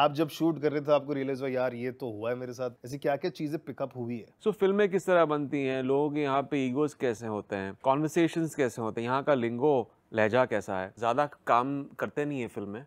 आप जब शूट कर रहे थे तो आपको रियलाइज हुआ यार ये तो हुआ है मेरे साथ ऐसी क्या क्या चीजें पिकअप हुई है सो so, फिल्में किस तरह बनती हैं लोग यहाँ पे ईगोज कैसे होते हैं कॉन्वर्सेशन कैसे होते हैं यहाँ का लिंगो लहजा कैसा है ज़्यादा काम करते नहीं है फिल्में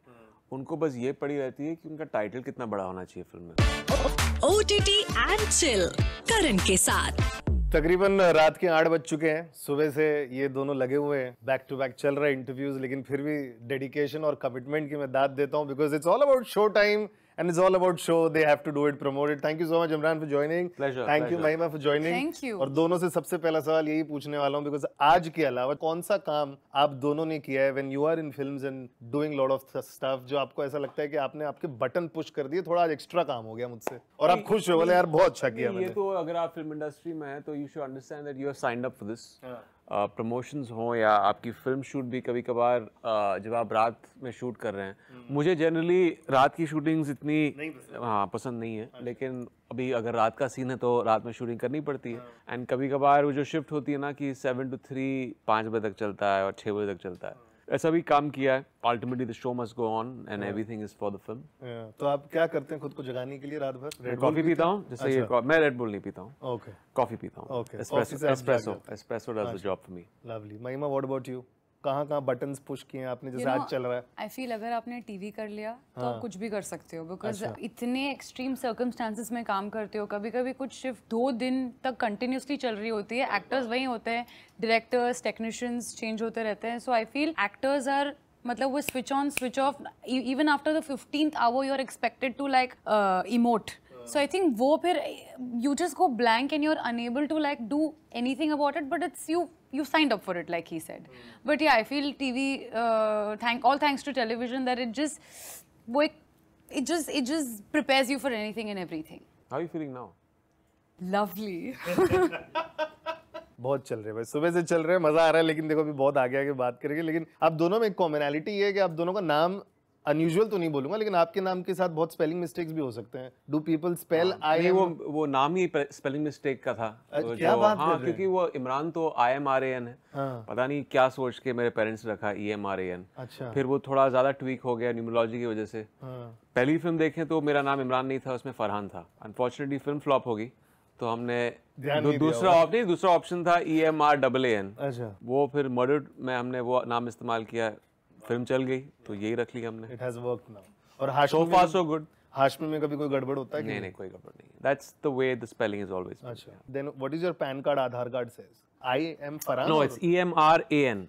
उनको बस ये पड़ी रहती है कि उनका टाइटल कितना बड़ा होना चाहिए फिल्म में O T T and chill Karan के साथ तकरीबन रात के आठ बज चुके हैं सुबह से ये दोनों लगे हुए हैं बैक टू बैक चल रहा है इंटरव्यूज लेकिन फिर भी डेडिकेशन और कमिटमेंट की मैं दाद देता हूँ because it's all about show time and it's all about show they have to do it promote it thank you so much imran for joining pleasure thank pleasure. you mahima for joining thank you aur dono se sabse pehla sawal yahi puchne wala hu because aaj ke alawa kaun sa kaam aap dono ne kiya hai when you are in films and doing lot of stuff jo aapko aisa lagta hai ki aapne aapke button push कर दिए थोड़ा आज extra काम हो गया मुझसे और आप खुश हो बोले यार बहुत अच्छा किया मैंने ये तो अगर आप फिल्म इंडस्ट्री में हैं तो you should understand that you have signed up for this promotions हों या आपकी फिल्म शूट भी कभी कभार जब आप रात में शूट कर रहे हैं हम्म। मुझे जनरली रात की शूटिंग्स इतनी पसंद। हाँ पसंद नहीं है अच्छा। लेकिन अभी अगर रात का सीन है तो रात में शूटिंग करनी पड़ती है एंड हाँ। कभी कभार वो जो शिफ्ट होती है ना कि सेवन टू थ्री पाँच बजे तक चलता है और छः बजे तक चलता है हाँ। ऐसा भी काम किया है ultimately the show must go on and everything is for the film तो आप क्या करते हैं खुद को जगाने के लिए रात भर रेड कॉफी पीता हूं जैसे अच्छा। ये मैं रेड बुल नहीं पीता हूं ओके कॉफी पीता हूं okay espresso espresso espresso does the job for me lovely Mahima what about you कहाँ कहाँ बटन पुश किए आपने जैसे आज चल रहा है आई फील अगर आपने टीवी कर लिया तो आप हाँ। कुछ भी कर सकते हो बिकॉज अच्छा. इतने एक्सट्रीम सर्कमस्टांसिस में काम करते हो कभी कभी कुछ शिफ्ट दो दिन तक कंटिन्यूसली चल रही होती है एक्टर्स वही होते हैं डायरेक्टर्स टेक्नीशियंस चेंज होते रहते हैं so I feel actors are मतलब वो switch on switch off even after the fifteenth hour you are expected to like emote so I think वो फिर you just go blank and you unable to like do anything about it but it's you you signed up for it like he said but yeah I feel T V thank all thanks to television that it just वो एक it just it just prepare you for anything and everything बहुत चल रहे भाई सुबह से चल रहे हैं मजा आ रहा है लेकिन देखो अभी बहुत आगे आगे बात करेंगे लेकिन आप दोनों में एक कॉमनैलिटी है कि आप दोनों का नाम अनयूजल तो नहीं बोलूंगा लेकिन आपके नाम के साथ बहुत स्पेलिंग मिस्टेक्स भी हो सकते हैं डू पीपल स्पेल आई वो वो नाम ही स्पेलिंग मिस्टेक का था क्या बात हाँ, क्योंकि वो इमरान तो I M R A N है हाँ. पता नहीं क्या सोच के मेरे पेरेंट्स रखा E M R A N अच्छा फिर वो थोड़ा ज्यादा ट्वीक हो गया न्यूमोलॉजी की वजह से हाँ। पहली फिल्म देखें तो मेरा नाम इमरान नहीं था उसमें फरहान था अनफॉर्चुनेटली फिल्म फ्लॉप होगी तो हमने दू, दूसरा ऑप्शन दूसरा ऑप्शन था E M R double A N वो फिर मर्डर में हमने वो नाम इस्तेमाल किया फिल्म चल गई तो यही रख ली हमने इट हैज वर्क नाउ और Hashmi so far so good Hashmi में कभी कोई गड़बड़ होता है नहीं नहीं कोई गड़बड़ नहीं that's the way the spelling is always अच्छा then what is your PAN card Aadhaar card says I am Farhan no it's E M R A N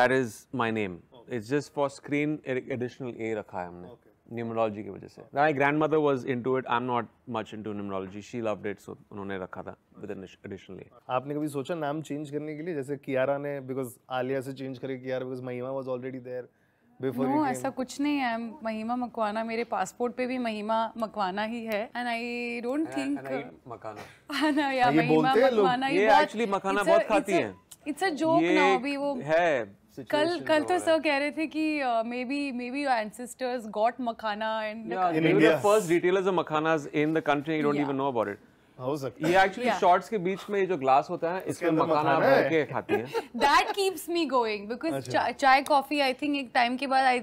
that is my name it's just for screen additional A रखा है हमने okay numerology की वजह से my grandmother was into it I am not much into numerology she love date so उन्होंने रखा था with additionally आपने कभी सोचा नाम चेंज करने के लिए जैसे कियारा ने बिकॉज आलिया से चेंज करके Kiara because Mahima was already there before no ऐसा कुछ नहीं है महिमा मकवाना मेरे पासपोर्ट पे भी महिमा मकवाना ही है एंड आई डोंट थिंक मकाना हाँ, या महिमा मकवाना ये एक्चुअली मकाना बहुत खाती है इट्स अ जोक नाउ अभी वो है कल कल तो सर कह रहे थे कि maybe maybe your ancestors got makhana and in the first detailers of makhanas in the country you don't even know about it हो सकता है ये एक्चुअली शॉर्ट्स के बीच में जो ग्लास होता है इसमें मखाना भर के खाती है that keeps me going because chai coffee I think एक टाइम के बाद I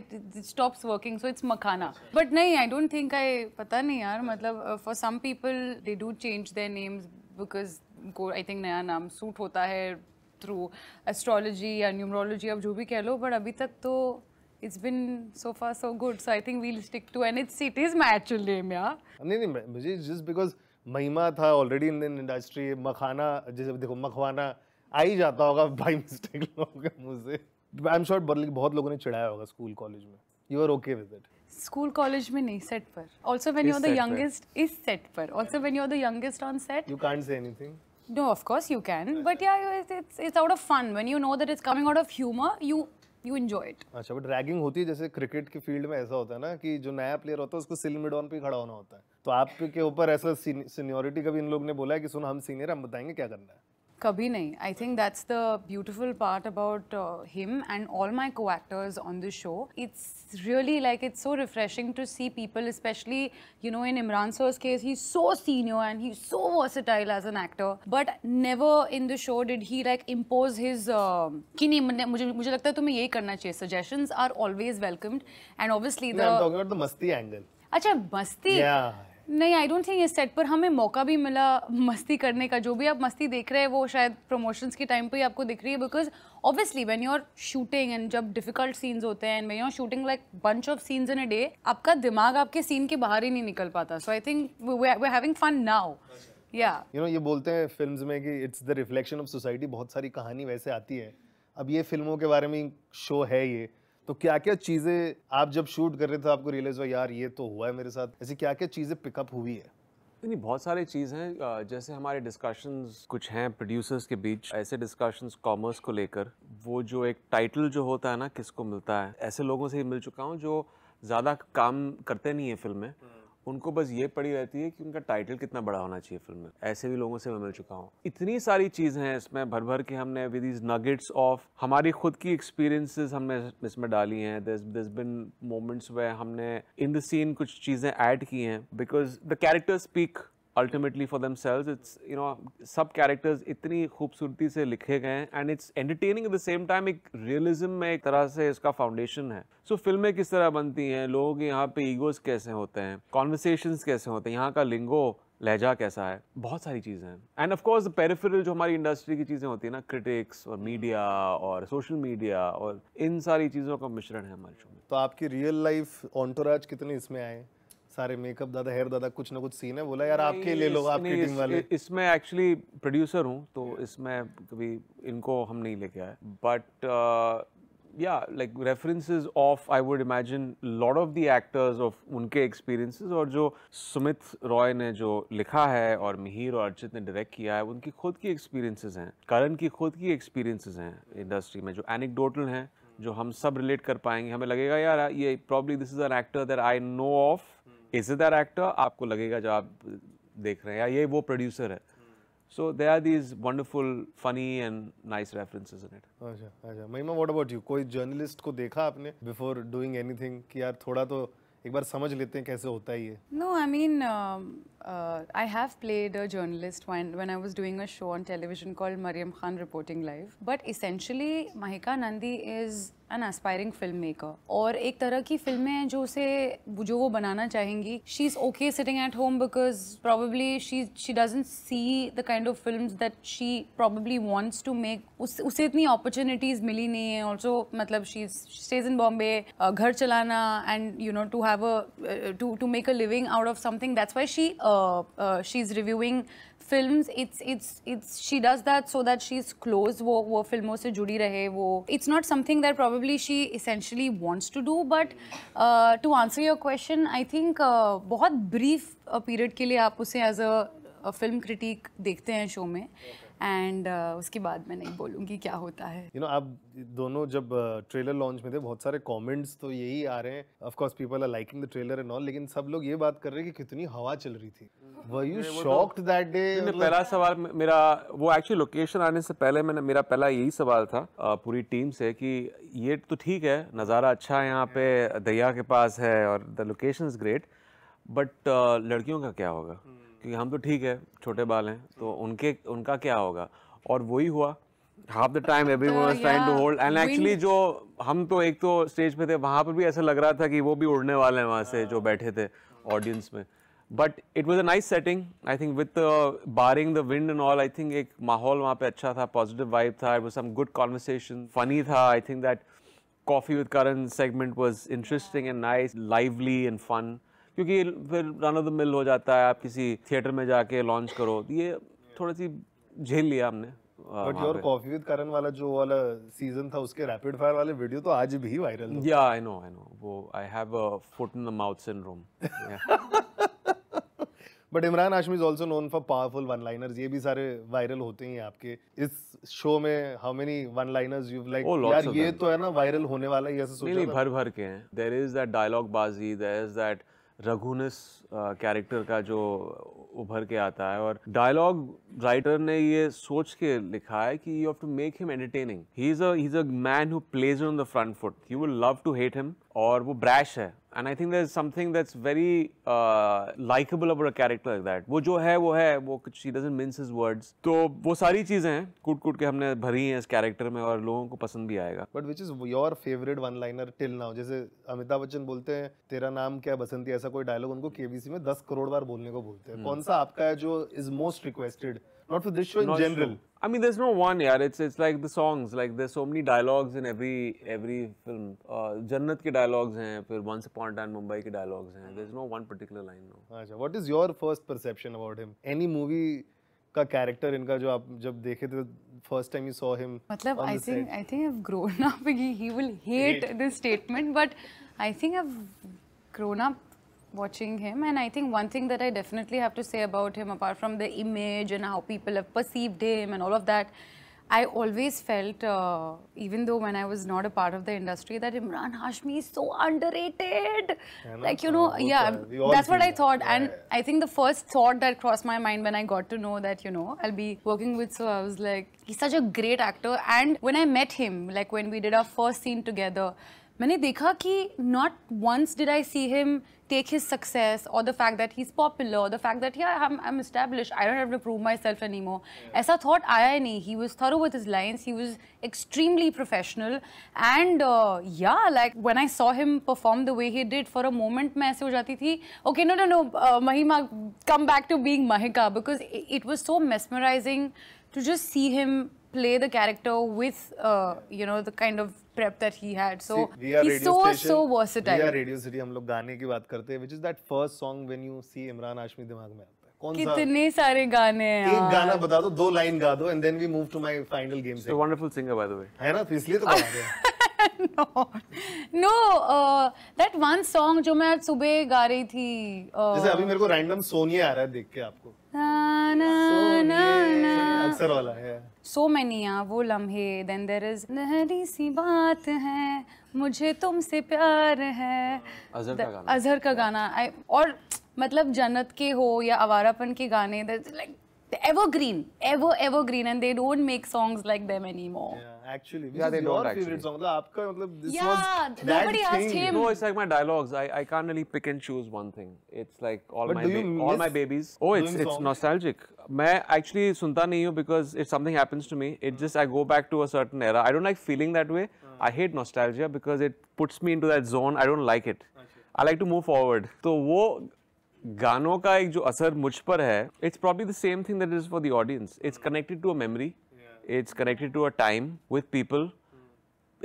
stops working so it's makhana but नहीं आई डोंट थिंक आई पता नहीं यार मतलब for some people they do change their names because को आई थिंक नया नाम सूट होता है थ्रू एस्ट्रोलॉजी या न्यूमरोलॉजी अब जो भी कह लो बट अभी तक तो it's been so far so good so I think we'll stick to and it's it is my actual name या नहीं नहीं मुझे जस्ट बिकॉज महिमा था ऑलरेडी इन इंडस्ट्री मखाना जैसे देखो मखवाना आ ही जाता होगा बाई मिस्टेक लोगों के मुँह से आई एम श्योर बहुत लोगों ने चिढ़ाया होगा स्कूल कॉलेज में you are okay with it school college में नहीं सेट पर also when you are the youngest is set पर also when you are the youngest on set you can't say anything No, of course you can. But yeah, it's, it's it's out of fun. When you know that it's coming out of humor, you you enjoy it. अच्छा but ragging होती है जैसे cricket के field में ऐसा होता है ना कि जो नया player होता है उसको सिल मिड ऑन पे खड़ा होना होता है तो आपके ऊपर ऐसा सीनियोरिटी कभी इन लोग ने बोला है कि सुन हम सीनियर हम बताएंगे क्या करना है कभी नहीं I think that's the beautiful part about him and all my co actors on the show it's really like it's so refreshing to see people specially you know in Imran sir's case he so senior and he so versatile as an actor but never in the show did he like impose his कि नहीं मुझे मुझे लगता है तुम्हें यही करना चाहिए suggestion are always welcomed and obviously अच्छा मस्ती नहीं आई डोंट थिंक इस सेट पर हमें मौका भी मिला मस्ती करने का जो भी आप मस्ती देख रहे हैं वो शायद प्रमोशंस के टाइम पर ही आपको दिख रही है because obviously when you're shooting and जब डिफिकल्ट सीन्स होते हैं and when you're shooting like bunch of scenes in a day आपका दिमाग आपके सीन के बाहर ही नहीं निकल पाता so I think we having fun now yeah you know ये बोलते हैं फिल्म्स में कि it's the reflection of society बहुत सारी कहानी वैसे आती है अब ये फिल्मों के बारे में शो है ये तो क्या क्या चीज़ें आप जब शूट कर रहे थे आपको रियलाइज़ हुआ यार ये तो हुआ है मेरे साथ ऐसी क्या क्या चीज़ें पिकअप हुई है नहीं बहुत सारे चीज़ हैं जैसे हमारे डिस्कशंस कुछ हैं प्रोड्यूसर्स के बीच ऐसे डिस्कशंस कॉमर्स को लेकर वो जो एक टाइटल जो होता है ना किसको मिलता है ऐसे लोगों से ही मिल चुका हूँ जो ज़्यादा काम करते नहीं है फिल्म में हम्म। उनको बस ये पड़ी रहती है कि उनका टाइटल कितना बड़ा होना चाहिए फिल्म में ऐसे भी लोगों से मैं मिल चुका हूँ इतनी सारी चीज़ें हैं इसमें भर भर के हमने विद इज नगेट्स ऑफ हमारी खुद की एक्सपीरियंसेस हमने इसमें डाली हैं दिस बिन मोमेंट्स वे हमने इन द सीन कुछ चीज़ें ऐड की हैं because the character speak ultimately for themselves. It's you know सब कैरेक्टर्स इतनी खूबसूरती से लिखे गए हैं and it's entertaining at the same time एक रियलिज्म में एक तरह से इसका फाउंडेशन है. सो So फिल्में किस तरह बनती हैं लोगों के यहाँ पे ईगोज कैसे होते हैं कॉन्वर्सेशन कैसे होते हैं यहाँ का लिंगो लहजा कैसा है बहुत सारी चीज़ें हैं एंड ऑफकोर्स पेरिफेरल जो हमारी इंडस्ट्री की चीज़ें होती है ना क्रिटिक्स और मीडिया और सोशल मीडिया और इन सारी चीज़ों का मिश्रण है हमारे शो में तो आपकी रियल लाइफ ऑनटोराज कितने इसमें आए सारे मेकअप दादा हेयर दादा कुछ ना कुछ सीन है बोला यार आपके ले लो आपके टीम वाले इसमें एक्चुअली प्रोड्यूसर हूँ तो इसमें कभी इनको हम नहीं लेके आए but yeah like references of I would imagine lot of the actors of उनके एक्सपीरियंसेस और जो सुमित रॉय ने जो लिखा है और मिहिर और अर्चित ने डायरेक्ट किया है उनकी खुद की एक्सपीरियंसेस हैं करण की खुद की एक्सपीरियंसेस हैं इंडस्ट्री में जो एनिकडोटल हैं जो हम सब रिलेट कर पाएंगे हमें लगेगा यार ये probably this is an actor that I know of is actor आपको लगेगा जब आप देख रहे हैं या ये वो प्रोड्यूसर है so they are these wonderful funny and nice references in it अच्छा अच्छा महिमा व्हाट अबाउट यू कोई जर्नलिस्ट को देखा आपने बिफोर डूइंग एनीथिंग कि यार थोड़ा तो एक बार समझ लेते हैं कैसे होता है ये no I mean Uh, I have played a journalist when, when I was doing a show on television called Mariam Khan Reporting Live. But essentially, Mahika Nandi is an aspiring filmmaker. Or ek tarah ki film hai jo se jo wo banana chahengi. She's okay sitting at home because probably she she doesn't see the kind of films that she probably wants to make. Us, usse itni opportunities mili nahi hai. Also, matlab she's, she stays in Bombay, uh, ghar chalana and you know to have a uh, to to make a living out of something. That's why she uh, she is reviewing film it's it's it's she does that so that she is close वो वो फिल्मों से जुड़ी रहे वो it's not something that probably she essentially wants to do but to answer your question I think बहुत brief period uh, के लिए आप उसे एज अ फिल्म क्रिटिक देखते हैं शो में एंड okay. uh, उसके बाद मैं नहीं बोलूँगी क्या होता है यू you नो know, आप दोनों जब ट्रेलर लॉन्च में थे बहुत सारे कमेंट्स तो यही आ रहे हैं of course people are liking the trailer and all लेकिन सब लोग ये बात कर रहे हैं कि कितनी हवा चल रही थी were you shocked that day पहला सवाल मेरा वो एक्चुअली लोकेशन आने से पहले मैंने मेरा पहला यही सवाल था पूरी टीम से कि ये तो ठीक है नज़ारा अच्छा है यहाँ पे हम्म। दया के पास है और the location is great but लड़कियों का क्या होगा hmm. क्योंकि हम तो ठीक है छोटे बाल हैं तो उनके उनका क्या होगा और वही हुआ half the time everyone was trying to hold and actually जो हम तो एक तो स्टेज पे थे वहाँ पर भी ऐसा लग रहा था कि वो भी उड़ने वाले हैं वहाँ से जो हाँ। बैठे थे ऑडियंस में but it was a nice setting I think with barring the wind and all I think एक माहौल वहाँ पे अच्छा था पॉजिटिव वाइब था it was some good conversation funny था I think that coffee with Karan segment was interesting and nice lively and fun क्योंकि फिर रन ऑफ द मिल हो जाता है आप किसी थिएटर में जाके लॉन्च करो ये थोड़ी सी झेल लिया हमने but your coffee with Karan वाला जो वाला सीजन था उसके रैपिड फायर वाले वीडियो तो आज भी वायरल या आई नो आई नो वो I have a foot in the mouth syndrome but Imran Hashmi is also known for powerful one liners ये भी सारे वायरल होते ही हैं आपके इस शो में how many one liners you like यार ये तो है ना वायरल होने वाला ये नहीं, नहीं भर भर के हैं देयर इज दैट डायलॉग बाजी देयर इज दैट रघुनिस कैरेक्टर का जो उभर के आता है और डायलॉग राइटर ने ये सोच के लिखा है कि you have to make him entertaining he is a man who plays on the front foot you will love to hate him और वो ब्रैश है and I think is something that's very likable about a character like that वो जो है वो है वो कुछ she doesn't means his words तो वो सारी चीज़ें हैं कूट कूट के हमने भरी हैं इस कैरेक्टर में और लोगों को पसंद भी आएगा but which is your favourite one liner till now जैसे अमिताभ बच्चन बोलते हैं तेरा नाम क्या बसंती ऐसा कोई डायलॉग उनको केबीसी में दस करोड़ बार बोलने को बोलते हैं hmm. कौन सा आपका है जो is most requested Not for this show in Not general. Sure. I mean, there's no one, yeah. It's it's like the songs. Like there's so many dialogues in every every film. Uh, Jannat ke dialogues hain, फिर Once Upon a Time Mumbai ke dialogues hain. There's no one particular line now. अच्छा, what is your first perception about him? Any movie का character इनका जो आप जब देखे थे first time you saw him मतलब I I think I've grown up. He he will hate this statement, but I think I've grown up watching him. And I think one thing that I definitely have to say about him, apart from the image and how people have perceived him and all of that, I always felt, uh, even though when I was not a part of the industry, that Imran Hashmi is so underrated. Yeah, like, you know, yeah, that's what I thought. and yeah. I think the first thought that crossed my mind when I got to know that, you know, I'll be working with, so I was like, he's such a great actor. And when I met him, like when we did our first scene together, मैंने देखा कि not once did I see him take his success और the fact that he is popular the fact that he I am establish I don't have to prove myself any more ऐसा thought आया ही नहीं he was thorough with his lines he was extremely professional and yeah like when I saw him perform the way he did for a moment मैं ऐसे हो जाती थी okay no no no Mahima come back to being Mahika because it was so mesmerising to just see him play the character with uh, you know the kind of prep that he had. So See, he's so station, so versatile. We are Radio City hum log gaane ki baat karte hain which is that first song when you see imran Hashmi dimag mein aata hai kaun sa kitne sare gaane hain ek gaana bata do do line ga do and then we move to my final game so wonderful singer by the way hai na तो इसलिए तो गा रहे हैं no, no, uh, that one song जो मैं आज सुबह गा रही थी. Uh, जैसे अभी मेरे को रैंडम सोनिया आ रहा है देख के आपको. ना ना ना ना. अक्सर वाला है. सो मैनी आ वो लम्हे देन देर इज नहरी सी बात है मुझे तुमसे प्यार है अजहर का गाना आई और मतलब जन्नत के हो या आवारापन के गाने like evergreen ever evergreen and they don't make songs like them anymore yeah actually yeah they don't actually favorite song aapka matlab this yeah, was that nobody asked him no it's like my dialogues i i can't really pick and choose one thing it's like all but my all my babies oh it's it's songs? nostalgic मैं actually सुनता नहीं हूँ because it something happens to me it just I go back to a certain era I don't like feeling that way I hate nostalgia because it puts me into that zone I don't like it I like to move forward तो वो गानों का एक जो असर मुझ पर है it's probably the same thing that is for the audience it's connected to a memory it's connected to a time with people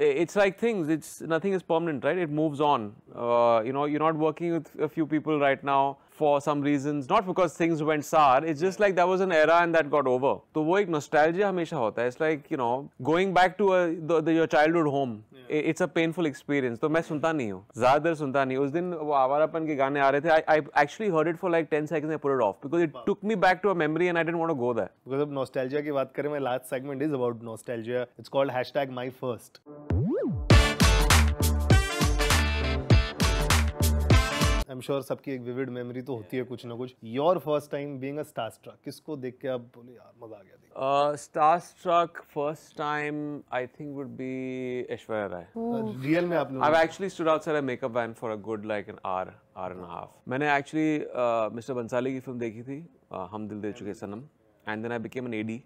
it's like things it's nothing is permanent right it moves on hmm. uh, you know you're not working with a few people right now for some reasons, not because things went sour, it's just like that was an era and that got over. to wo ek nostalgia hamesha hota hai It's like you know going back to a, the, the, your childhood home. Yeah. It's a painful experience. to main sunta nahi hu zyada der sunta nahi us din wo Awarapan के गाने आ रहे थे. I, I actually heard it for like 10 seconds. I put it off because it wow. took me back to a memory and I didn't want to go there. Because of nostalgia ki baat kare main last segment is about nostalgia. It's called hashtag I am sure सबकी एक vivid memory तो होती है कुछ ना कुछ your first time being a star struck किसको देख के आप बोले यार मजा आ गया star struck first time I think would be Aishwarya Rai real में आपने I actually stood outside a makeup van for a good like an hour hour and half मैंने एक्चुअली मिस्टर बंसाली की फिल्म देखी थी uh, Hum Dil De Chuke Sanam and then I became an AD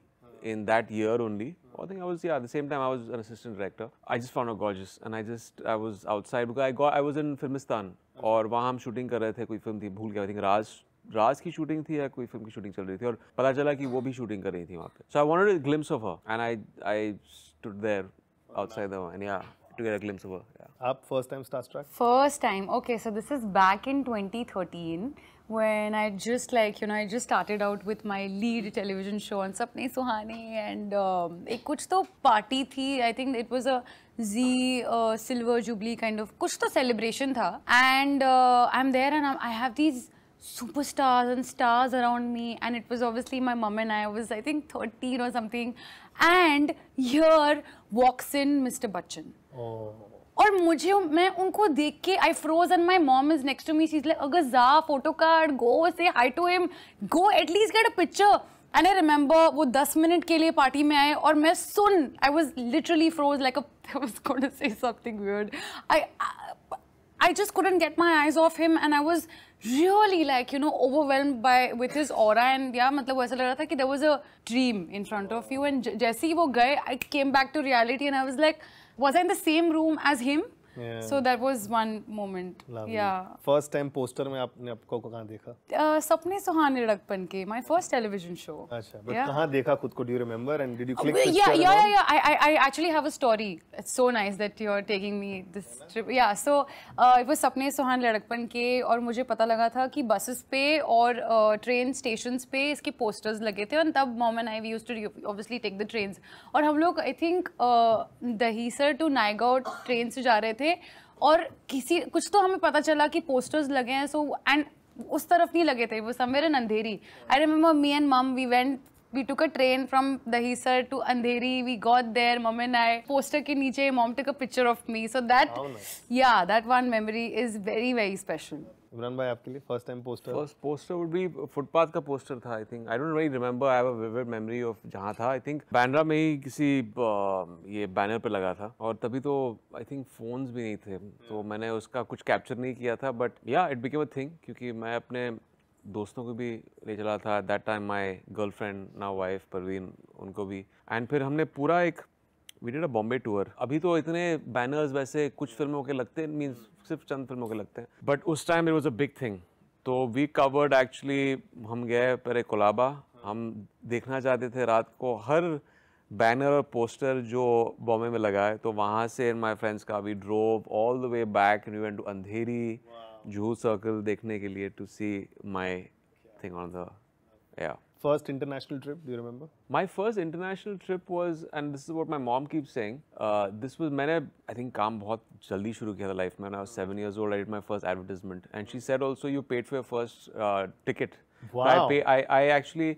in that year only I think I was, yeah, at the same time I was an assistant director. I just found her gorgeous and I just, I was outside because I got, I was in Filmistan और वहाँ हम shooting. कर रहे थे कोई film थी भूल गया आई थिंक राज राज की शूटिंग थी या कोई फिल्म की शूटिंग चल रही थी और पता चला कि वो भी शूटिंग कर रही थी वहाँ पे so I wanted a glimpse of her and I I stood there outside the and yeah to get a glimpse of her yeah up first time starstruck first time okay so this is back in 2013 when I just like, you know, I just started out with my lead television show on Sapne Suhani and um, kuch to party thi, I think it was a Z uh, Silver Jubilee kind of kuch to celebration tha and uh, I'm there and I'm, I have these superstars and stars around me and it was obviously my mom and I was I think 13 or something and here walks in Mr. Bachchan. Oh. और मुझे मैं उनको देख के I froze and my mom is next to me she's like अगर जा photo card go say hi to him go at least get a picture and I remember वो दस मिनट के लिए पार्टी में आए और मैं सुन I was literally froze like say something weird I I just couldn't get my eyes off him and I was really like you know overwhelmed by with his aura and yeah मतलब ऐसा लग रहा था कि there was a dream in front of you and जैसे ही वो गए I came back to reality and I was like Was I in the same room as him? So that was one moment yeah first time poster में आपने आपको कहाँ देखा सपने सुहाने लड़कपन के माय फर्स्ट टेलीविजन शो अच्छा बट yeah. कहाँ देखा खुद को do you remember and did you click yeah yeah yeah I I I actually have a story it's so nice that you are taking me this trip yeah so it was सपने सुहाने लड़कपन के और मुझे पता लगा था कि बसेस पे और ट्रेन uh, स्टेशन पे इसके पोस्टर्स लगे थे और तब mom and I we used to obviously take the trains और हम लोग I think Dahisar to Naigaon train से जा रहे थे थे और किसी कुछ तो हमें पता चला कि पोस्टर्स लगे हैं सो एंड उस तरफ नहीं लगे थे वो somewhere in Andheri I remember me and mum we went we took a train from Dahisar to Andheri we got there mum and I poster के नीचे mom took a picture of me so that yeah that one memory is very very special Imran भाई आपके लिए first time poster first poster would be Footpath का poster था I think I don't really remember I have a vivid memory of जहां था I think Bandra में ही किसी ये बैनर पे लगा था और तभी तो आई थिंक फोन्स भी नहीं थे तो hmm. मैंने उसका कुछ कैप्चर नहीं किया था बट या इट बिकेम अ थिंग क्योंकि मैं अपने दोस्तों को भी ले चला था दैट टाइम माय गर्लफ्रेंड ना वाइफ परवीन उनको भी एंड फिर हमने पूरा एक we did a Bombay tour अभी तो इतने बैनर्स वैसे कुछ फिल्मों के लगते हैं मीन्स सिर्फ चंद फिल्मों के लगते हैं बट उस time it was a big thing तो वी कवर्ड एक्चुअली हम गए परे कोलाबा हम देखना चाहते थे रात को हर बैनर और पोस्टर जो बॉम्बे में लगा है तो वहाँ से माई फ्रेंड्स का we drove all the way back and to Andheri Juhu circle देखने के लिए to see my thing on the yeah first international trip? Do you remember? My first international trip was, and this is what my mom keeps saying. Uh, this was मैंने I think काम बहुत जल्दी शुरू किया था life में. When I was seven years old, I did my first advertisement, and she said also you paid for your first uh, ticket. Wow. So I pay. I I actually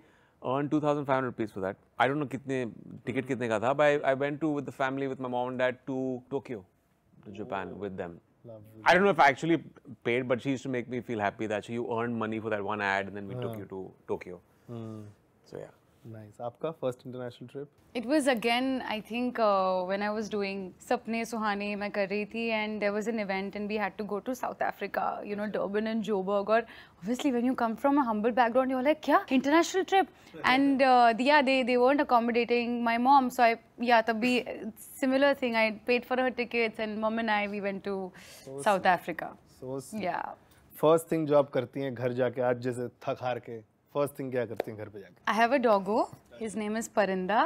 earned 2,500 rupees for that. I don't know कितने ticket hmm. कितने का था, but I, I went to with the family with my mom and dad to Tokyo, to Japan oh. with them. Lovely. I don't know if I actually paid, but she used to make me feel happy that she, you earned money for that one ad and then we uh took you to Tokyo. So yeah. Nice. Aapka first international trip? It was again, I think, uh, when I was doing Sapne Suhane, मैं कर रही थी and there was an event and we had to go to South Africa, you know, Durban and Joburg or obviously when you come from a humble background, you're like, क्या international trip? and uh, yeah, they they weren't accommodating my mom, so I yeah, be similar thing. I paid for her tickets and mom and I we went to so South sweet. Africa. So sweet. yeah. First thing job आप करती हैं घर जाके आज जैसे थक हार के फर्स्ट थिंग क्या करती हैं घर पे जाकर I have a doggo his name is Parinda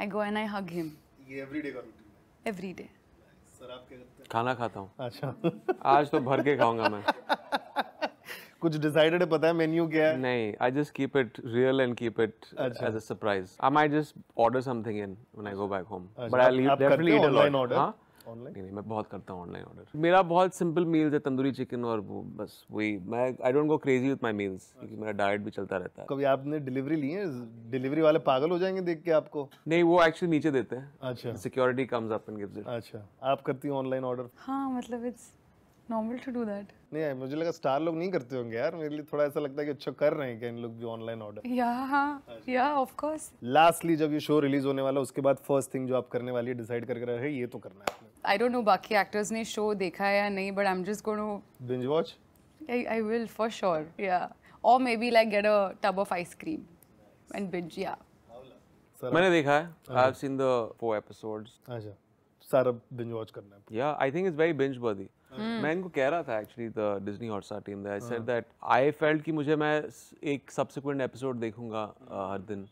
I go and I hug him ये एवरीडे का रूटीन है एवरीडे सर आप क्या करते हैं खाना खाता हूं अच्छा आज तो भर के खाऊंगा मैं कुछ डिसाइडेड है पता है मेन्यू क्या है नहीं I just keep it real and keep it as a surprise I might just order something in when I go back home but I leave definitely online order online नहीं मैं बहुत करता हूँ ऑनलाइन ऑर्डर मेरा बहुत simple meals है tandoori chicken और वो बस वही मैं I don't go crazy with my meals क्योंकि मेरा डाइट भी चलता रहता है कभी आपने डिलीवरी ली है डिलीवरी वाले पागल हो जाएंगे देख के आपको नहीं वो एक्चुअली नीचे देते हैं अच्छा security comes up and gives it अच्छा आप करती ऑनलाइन ऑर्डर हाँ मतलब it's normal to do that नहीं मुझे लगा स्टार लोग नहीं करते होंगे यार मेरे लिए थोड़ा ऐसा लगता है कि अच्छा कर रहे हैं क्या इन लोग भी ऑनलाइन ऑर्डर या या ऑफ कोर्स लास्टली जब ये शो रिलीज होने वाला उसके बाद फर्स्ट थिंग जो आप करने वाली है डिसाइड करके रहे ये तो करना है आपने आई डोंट नो बाकी एक्टर्स ने शो देखा है या नहीं but I am just going to binge watch I I will for sure या और maybe like get a tub of ice cream and binge या मैंने देखा है I have seen the four episodes अच्छा सारा बिंज वॉच करना है या I think it's very binge worthy मैं इनको कह रहा था actually the Disney Hotstar team that I said that I felt कि मुझे मैं एक सब्सिक्वेंट एपिसोड देखूंगा uh, हर दिन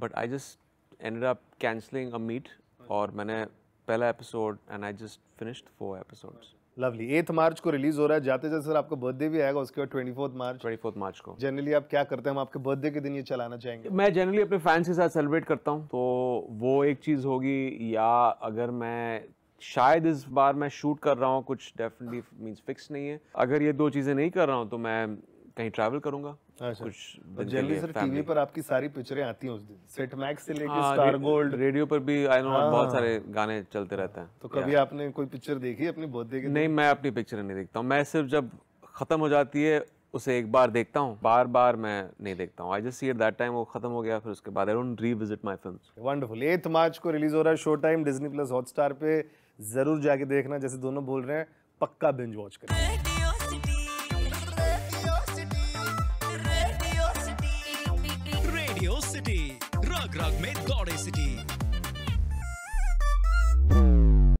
but I just ended up cancelling a meet और मैंने पहला episode and I just finished four episodes lovely eighth March को रिलीज हो रहा है जाते जाते सर आपका बर्थडे भी आएगा उसके बाद twenty fourth March twenty fourth March को जनरली आप क्या करते हैं हम आपके बर्थडे के दिन ये चलाना चाहेंगे मैं जनरली अपने फैंस के साथ सेलिब्रेट करता हूँ तो वो एक चीज़ होगी या अगर मैं शायद इस बार मैं शूट कर रहा हूँ कुछ डेफिनेटली मीन्स फिक्स नहीं है अगर ये दो चीज़ें नहीं कर रहा हूँ तो मैं कहीं ट्रैवल करूंगा अच्छा। कुछ जल्दी सर टीवी पर आपकी सारी पिक्चरें आती हैं उस दिन सेट मैक्स से लेके स्टार गोल्ड रेडियो पर भी आई नो बहुत हाँ। सारे गाने चलते रहते हैं तो कभी आपने कोई पिक्चर देखी अपनी बर्थडे की नहीं मैं अपनी पिक्चरें नहीं देखता हूँ मैं सिर्फ जब खत्म हो जाती है उसे एक बार देखता हूँ बार बार मैं नहीं देखता हूँ I just see at that time वो खत्म हो गया फिर उसके बाद I don't revisit my film wonderful eighth March को रिलीज हो रहा है show time Disney plus Hotstar पे जरूर जाके देखना जैसे दोनों बोल रहे हैं पक्का बिंज वॉच करें